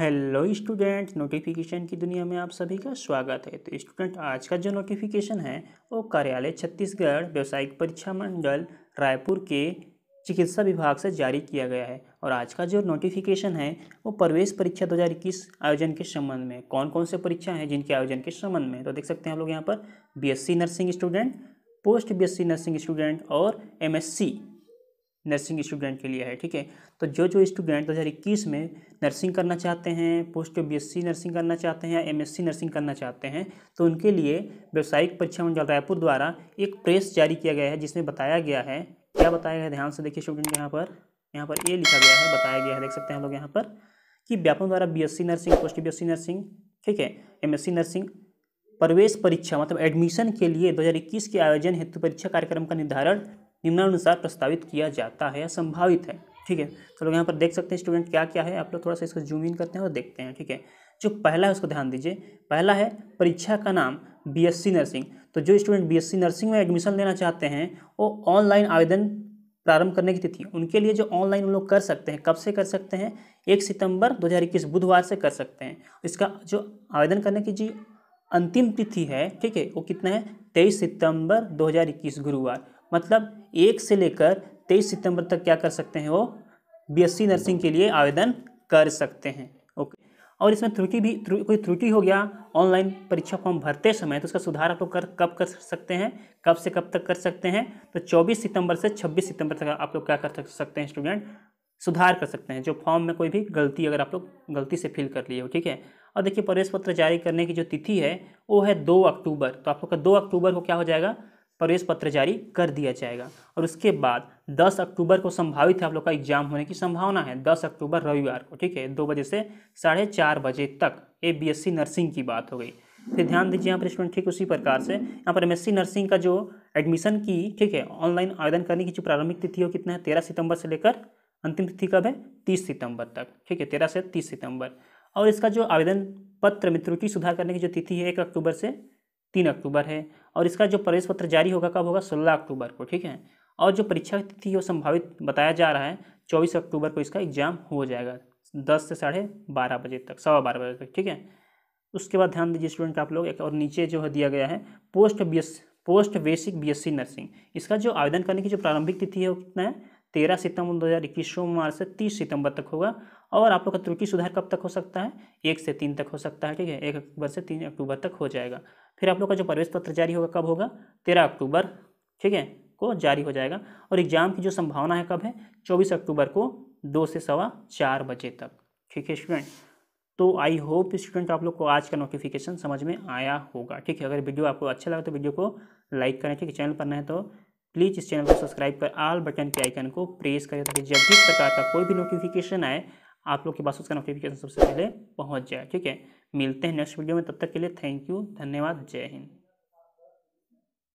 hello student notification की दुनिया में आप सभी का स्वागत है तो स्टूडेंट आज का जो नोटिफिकेशन है वो कार्यालय छत्तीसगढ़ व्यावसायिक परीक्षा मंडल रायपुर के चिकित्सा विभाग से जारी किया गया है और आज का जो नोटिफिकेशन है वो प्रवेश परीक्षा 2021 आयोजन के संबंध में कौन कौन से परीक्षा हैं जिनके आयोजन के संबंध में तो देख सकते हैं हम लोग यहाँ पर B nursing student post B nursing student और एम नर्सिंग स्टूडेंट के लिए है ठीक है तो जो जो स्टूडेंट दो हज़ार इक्कीस में नर्सिंग करना चाहते हैं post B S C nursing करना चाहते हैं या एम एस सी नर्सिंग करना चाहते हैं तो उनके लिए व्यावसायिक परीक्षा मंडल रायपुर द्वारा एक प्रेस जारी किया गया है जिसमें बताया गया है क्या बताया गया ध्यान से देखिए स्टूडेंट यहाँ पर यहाँ पर ये लिखा गया है बताया गया है देख सकते हैं हम लोग यहाँ पर कि व्यापम द्वारा B S C nursing post B S C nursing ठीक है एम एस सी नर्सिंग प्रवेश परीक्षा मतलब एडमिशन के लिए 2021 के आयोजन हेतु परीक्षा कार्यक्रम का निर्धारण निम्नानुसार प्रस्तावित किया जाता है या संभावित है ठीक है तो लोग यहाँ पर देख सकते हैं स्टूडेंट क्या क्या है आप लोग थोड़ा सा इसको जूम इन करते हैं और देखते हैं ठीक है जो पहला है उसको ध्यान दीजिए पहला है परीक्षा का नाम बी नर्सिंग तो जो स्टूडेंट बी नर्सिंग में एडमिशन लेना चाहते हैं वो ऑनलाइन आवेदन प्रारंभ करने की तिथि उनके लिए जो ऑनलाइन उन लोग कर सकते हैं कब से कर सकते हैं एक सितंबर 2021 बुधवार से कर सकते हैं इसका जो आवेदन करने की जी अंतिम तिथि है ठीक है वो कितना है तेईस सितंबर 2021 गुरुवार मतलब एक से लेकर तेईस सितंबर तक क्या कर सकते हैं वो बीएससी नर्सिंग के लिए आवेदन कर सकते हैं ओके और इसमें त्रुटि भी त्रु, कोई त्रुटि हो गया ऑनलाइन परीक्षा फॉर्म भरते समय तो उसका सुधार आप लोग कर कब कर सकते हैं कब से कब तक कर सकते हैं तो 24 सितंबर से 26 सितंबर तक आप लोग क्या कर सकते हैं स्टूडेंट सुधार कर सकते हैं जो फॉर्म में कोई भी गलती अगर आप लोग गलती से फिल कर लिए हो ठीक है और देखिए प्रवेश पत्र जारी करने की जो तिथि है वो है दो अक्टूबर तो आप लोग का दो अक्टूबर को क्या हो जाएगा प्रवेश पत्र जारी कर दिया जाएगा और उसके बाद 10 अक्टूबर को संभावित है आप लोग का एग्जाम होने की संभावना है 10 अक्टूबर रविवार को ठीक है दो बजे से साढ़े चार बजे तक ए सी नर्सिंग की बात हो गई फिर ध्यान दीजिए यहाँ पर स्टूडेंट ठीक उसी प्रकार से यहाँ पर एमएससी नर्सिंग का जो एडमिशन की ठीक है ऑनलाइन आवेदन करने की जो प्रारंभिक तिथि हो कितना है तेरह सितंबर से लेकर अंतिम तिथि कब है तीस सितंबर तक ठीक है तेरह से तीस सितंबर और इसका जो आवेदन पत्र में त्रुटि सुधार करने की जो तिथि है एक अक्टूबर से तीन अक्टूबर है और इसका जो प्रवेश पत्र जारी होगा कब होगा सोलह अक्टूबर को ठीक है और जो परीक्षा तिथि वो संभावित बताया जा रहा है चौबीस अक्टूबर को इसका एग्जाम हो जाएगा दस से साढ़े बारह बजे तक सवा बारह बजे तक ठीक है उसके बाद ध्यान दीजिए स्टूडेंट आप लोग एक और नीचे जो है दिया गया है post B post basic BSc nursing इसका जो आवेदन करने की जो प्रारंभिक तिथि है वो कितना है तेरह सितंबर दो हज़ार इक्कीस सोमवार से तीस सितंबर तक होगा और आप लोग का त्रुटि सुधार कब तक हो सकता है एक से तीन तक हो सकता है ठीक है एक अक्टूबर से तीन अक्टूबर तक हो जाएगा फिर आप लोग का जो प्रवेश पत्र जारी होगा कब होगा तेरह अक्टूबर ठीक है को जारी हो जाएगा और एग्ज़ाम की जो संभावना है कब है चौबीस अक्टूबर को दो से सवा चार बजे तक ठीक है स्टूडेंट तो आई होप स्टूडेंट आप लोग को आज का नोटिफिकेशन समझ में आया होगा ठीक है अगर वीडियो आपको अच्छा लगा तो वीडियो को लाइक करें ठीक है चैनल पर नए तो प्लीज़ इस चैनल को सब्सक्राइब कर आल बटन के आइकन को प्रेस करें ताकि जब भी इस प्रकार का कोई भी नोटिफिकेशन आए आप लोग के पास उसका नोटिफिकेशन सबसे पहले पहुँच जाए ठीक है मिलते हैं नेक्स्ट वीडियो में तब तक के लिए थैंक यू धन्यवाद जय हिंद